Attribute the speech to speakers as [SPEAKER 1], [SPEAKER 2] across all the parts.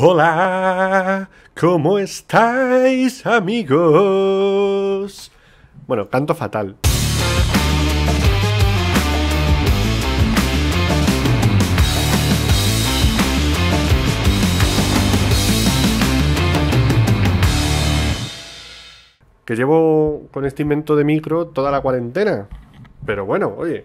[SPEAKER 1] Hola, ¿cómo estáis amigos? Bueno, canto fatal. Que llevo con este invento de micro toda la cuarentena. Pero bueno, oye,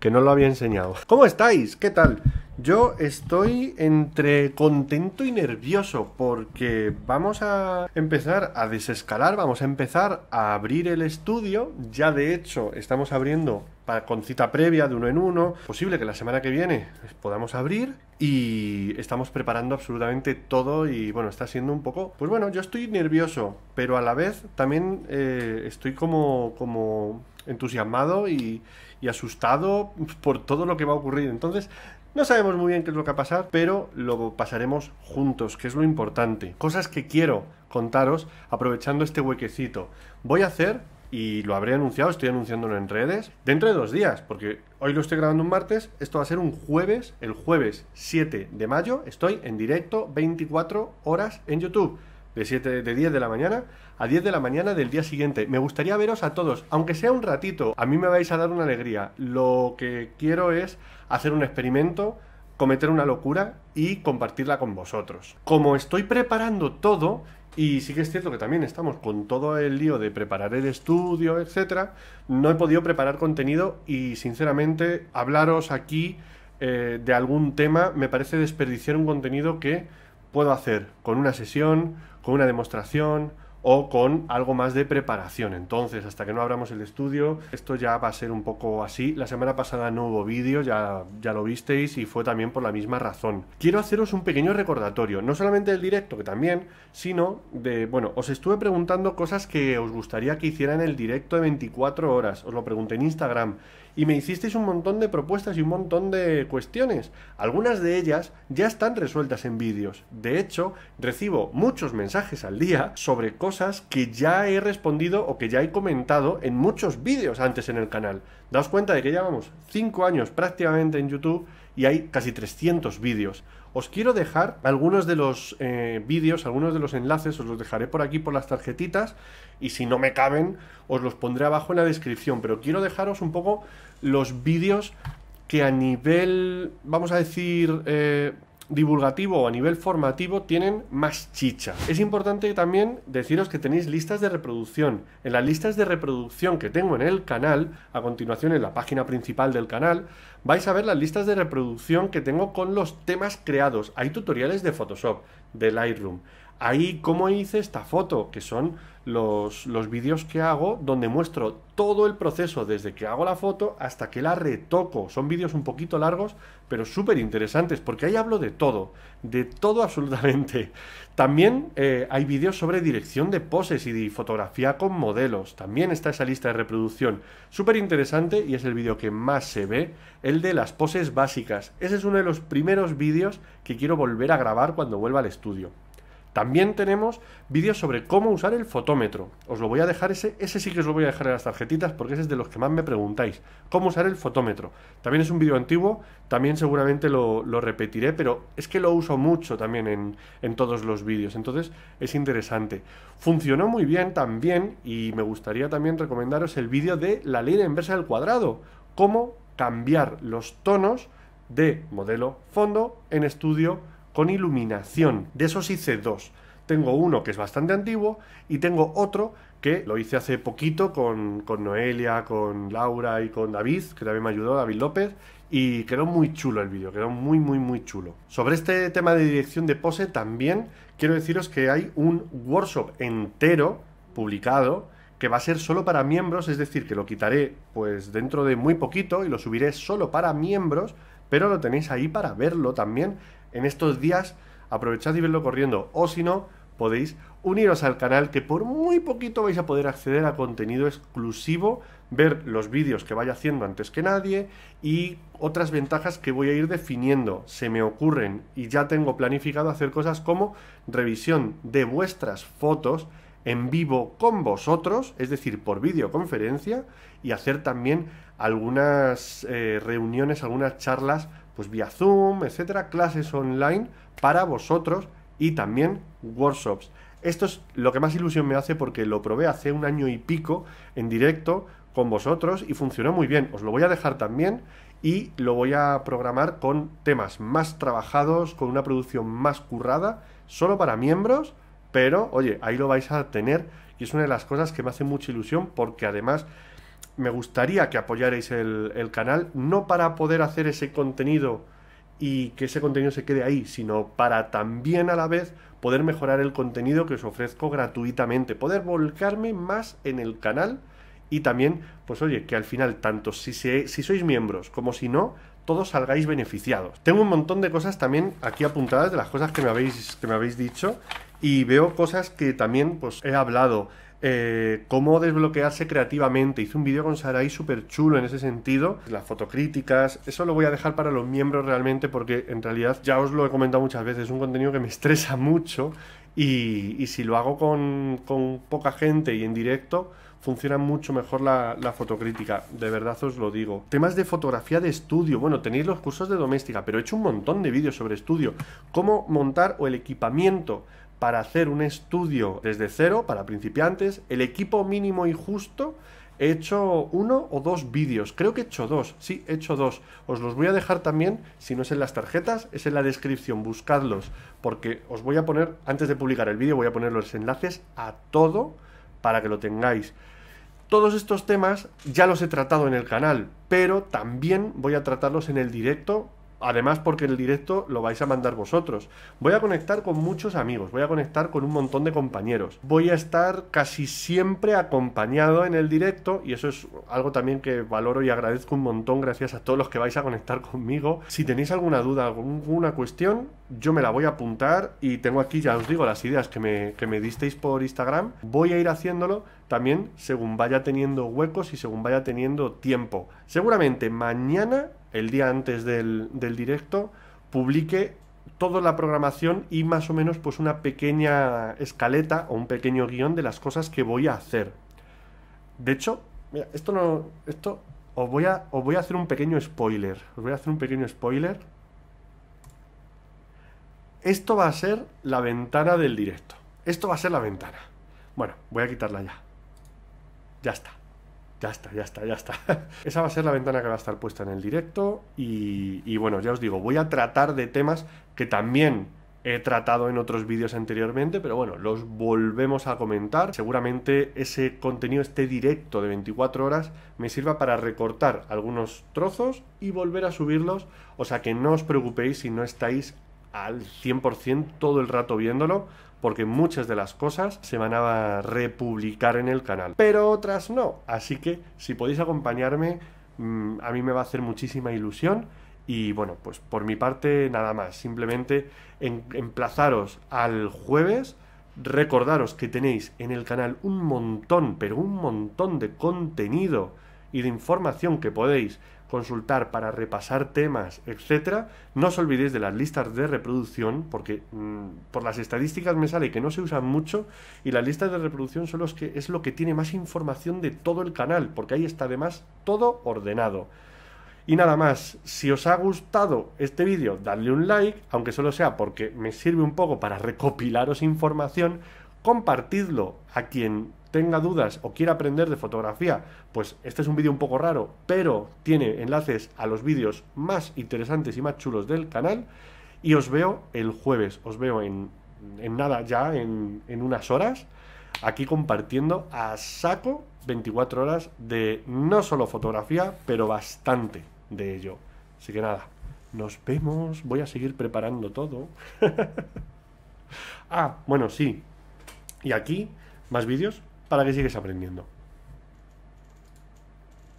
[SPEAKER 1] que no lo había enseñado. ¿Cómo estáis? ¿Qué tal? Yo estoy entre contento y nervioso porque vamos a empezar a desescalar, vamos a empezar a abrir el estudio. Ya de hecho estamos abriendo para, con cita previa de uno en uno. Posible que la semana que viene podamos abrir y estamos preparando absolutamente todo y bueno, está siendo un poco... Pues bueno, yo estoy nervioso, pero a la vez también eh, estoy como... como entusiasmado y, y asustado por todo lo que va a ocurrir. Entonces, no sabemos muy bien qué es lo que va a pasar, pero lo pasaremos juntos, que es lo importante. Cosas que quiero contaros aprovechando este huequecito. Voy a hacer y lo habré anunciado, estoy anunciándolo en redes, dentro de dos días, porque hoy lo estoy grabando un martes, esto va a ser un jueves, el jueves 7 de mayo, estoy en directo 24 horas en YouTube de, 7, de 10 de la mañana a 10 de la mañana del día siguiente. Me gustaría veros a todos, aunque sea un ratito, a mí me vais a dar una alegría. Lo que quiero es hacer un experimento, cometer una locura y compartirla con vosotros. Como estoy preparando todo, y sí que es cierto que también estamos con todo el lío de preparar el estudio, etcétera, no he podido preparar contenido y sinceramente hablaros aquí eh, de algún tema me parece desperdiciar un contenido que puedo hacer con una sesión, con una demostración, o con algo más de preparación. Entonces, hasta que no abramos el estudio, esto ya va a ser un poco así. La semana pasada no hubo vídeo, ya, ya lo visteis y fue también por la misma razón. Quiero haceros un pequeño recordatorio, no solamente del directo, que también, sino de, bueno, os estuve preguntando cosas que os gustaría que hiciera en el directo de 24 horas, os lo pregunté en Instagram y me hicisteis un montón de propuestas y un montón de cuestiones. Algunas de ellas ya están resueltas en vídeos. De hecho, recibo muchos mensajes al día sobre cosas que ya he respondido o que ya he comentado en muchos vídeos antes en el canal. Daos cuenta de que llevamos 5 años prácticamente en YouTube y hay casi 300 vídeos. Os quiero dejar algunos de los eh, vídeos, algunos de los enlaces, os los dejaré por aquí por las tarjetitas y si no me caben os los pondré abajo en la descripción, pero quiero dejaros un poco los vídeos que a nivel, vamos a decir, eh, divulgativo o a nivel formativo tienen más chicha. Es importante también deciros que tenéis listas de reproducción. En las listas de reproducción que tengo en el canal, a continuación en la página principal del canal, vais a ver las listas de reproducción que tengo con los temas creados. Hay tutoriales de Photoshop, de Lightroom, ahí cómo hice esta foto, que son los, vídeos que hago donde muestro todo el proceso desde que hago la foto hasta que la retoco. Son vídeos un poquito largos, pero súper interesantes, porque ahí hablo de todo, de todo absolutamente. También eh, hay vídeos sobre dirección de poses y de fotografía con modelos. También está esa lista de reproducción. Súper interesante y es el vídeo que más se ve, el de las poses básicas. Ese es uno de los primeros vídeos que quiero volver a grabar cuando vuelva al estudio. También tenemos vídeos sobre cómo usar el fotómetro. Os lo voy a dejar ese, ese sí que os lo voy a dejar en las tarjetitas porque ese es de los que más me preguntáis. Cómo usar el fotómetro. También es un vídeo antiguo, también seguramente lo, repetiré, pero es que lo uso mucho también en, en todos los vídeos, entonces es interesante. Funcionó muy bien también y me gustaría también recomendaros el vídeo de la ley de inversa del cuadrado. Cómo cambiar los tonos de modelo fondo en estudio con iluminación. De esos hice dos. Tengo uno que es bastante antiguo y tengo otro que lo hice hace poquito con, Noelia, con Laura y con David, que también me ayudó, David López, y quedó muy chulo el vídeo, quedó muy, muy, muy chulo. Sobre este tema de dirección de pose también quiero deciros que hay un workshop entero publicado que va a ser solo para miembros, es decir, que lo quitaré pues dentro de muy poquito y lo subiré solo para miembros, pero lo tenéis ahí para verlo también en estos días, aprovechad y verlo corriendo. O si no, podéis uniros al canal que por muy poquito vais a poder acceder a contenido exclusivo, ver los vídeos que vaya haciendo antes que nadie y otras ventajas que voy a ir definiendo. Se me ocurren y ya tengo planificado hacer cosas como revisión de vuestras fotos en vivo con vosotros, es decir, por videoconferencia, y hacer también algunas eh, reuniones, algunas charlas pues vía Zoom, etcétera, clases online para vosotros y también workshops. Esto es lo que más ilusión me hace porque lo probé hace un año y pico en directo con vosotros y funcionó muy bien. Os lo voy a dejar también y lo voy a programar con temas más trabajados, con una producción más currada, solo para miembros, pero oye, ahí lo vais a tener y es una de las cosas que me hace mucha ilusión porque además me gustaría que apoyarais el, canal, no para poder hacer ese contenido y que ese contenido se quede ahí, sino para también a la vez poder mejorar el contenido que os ofrezco gratuitamente, poder volcarme más en el canal y también, pues oye, que al final, tanto si, si sois miembros como si no, todos salgáis beneficiados. Tengo un montón de cosas también aquí apuntadas de las cosas que me habéis, que me habéis dicho y veo cosas que también pues he hablado. Eh, cómo desbloquearse creativamente. Hice un vídeo con Sarai súper chulo en ese sentido. Las fotocríticas, eso lo voy a dejar para los miembros realmente porque en realidad ya os lo he comentado muchas veces, es un contenido que me estresa mucho y, si lo hago con, poca gente y en directo funciona mucho mejor la, la, fotocrítica, de verdad os lo digo. Temas de fotografía de estudio, bueno, tenéis los cursos de doméstica, pero he hecho un montón de vídeos sobre estudio, cómo montar o el equipamiento para hacer un estudio desde cero para principiantes, el equipo mínimo y justo. He hecho uno o dos vídeos, creo que he hecho dos, sí, he hecho dos. Os los voy a dejar también, si no es en las tarjetas, es en la descripción, buscadlos, porque os voy a poner, antes de publicar el vídeo, voy a poner los enlaces a todo para que lo tengáis. Todos estos temas ya los he tratado en el canal, pero también voy a tratarlos en el directo Además, porque el directo lo vais a mandar vosotros. Voy a conectar con muchos amigos, voy a conectar con un montón de compañeros. Voy a estar casi siempre acompañado en el directo y eso es algo también que valoro y agradezco un montón gracias a todos los que vais a conectar conmigo. Si tenéis alguna duda, alguna cuestión, yo me la voy a apuntar y tengo aquí, ya os digo, las ideas que me, que me disteis por Instagram. Voy a ir haciéndolo también según vaya teniendo huecos y según vaya teniendo tiempo. Seguramente mañana el día antes del, directo, publique toda la programación y más o menos pues una pequeña escaleta o un pequeño guión de las cosas que voy a hacer. De hecho, esto no. Esto. Os voy a. Os voy a hacer un pequeño spoiler. Os voy a hacer un pequeño spoiler. Esto va a ser la ventana del directo. Esto va a ser la ventana. Bueno, voy a quitarla ya. Ya está. Ya está, ya está, ya está. Esa va a ser la ventana que va a estar puesta en el directo y, bueno, ya os digo, voy a tratar de temas que también he tratado en otros vídeos anteriormente, pero bueno, los volvemos a comentar. Seguramente ese contenido, este directo de 24 horas, me sirva para recortar algunos trozos y volver a subirlos. O sea que no os preocupéis si no estáis al 100% todo el rato viéndolo, porque muchas de las cosas se van a republicar en el canal, pero otras no. Así que si podéis acompañarme, mm, a mí me va a hacer muchísima ilusión. Y bueno, pues por mi parte nada más, simplemente emplazaros al jueves, recordaros que tenéis en el canal un montón, pero un montón de contenido y de información que podéis consultar para repasar temas, etcétera. No os olvidéis de las listas de reproducción, porque mm, por las estadísticas me sale que no se usan mucho y las listas de reproducción son los que, es lo que tiene más información de todo el canal, porque ahí está además todo ordenado. Y nada más, si os ha gustado este vídeo, dadle un like, aunque solo sea porque me sirve un poco para recopilaros información, compartidlo a quien tenga dudas o quiera aprender de fotografía, pues este es un vídeo un poco raro, pero tiene enlaces a los vídeos más interesantes y más chulos del canal. Y os veo el jueves, os veo en, nada ya, en, en unas horas, aquí compartiendo a saco 24 horas de no solo fotografía, pero bastante de ello. Así que nada, nos vemos. Voy a seguir preparando todo. ah, bueno, sí. Y aquí, más vídeos, para que sigues aprendiendo.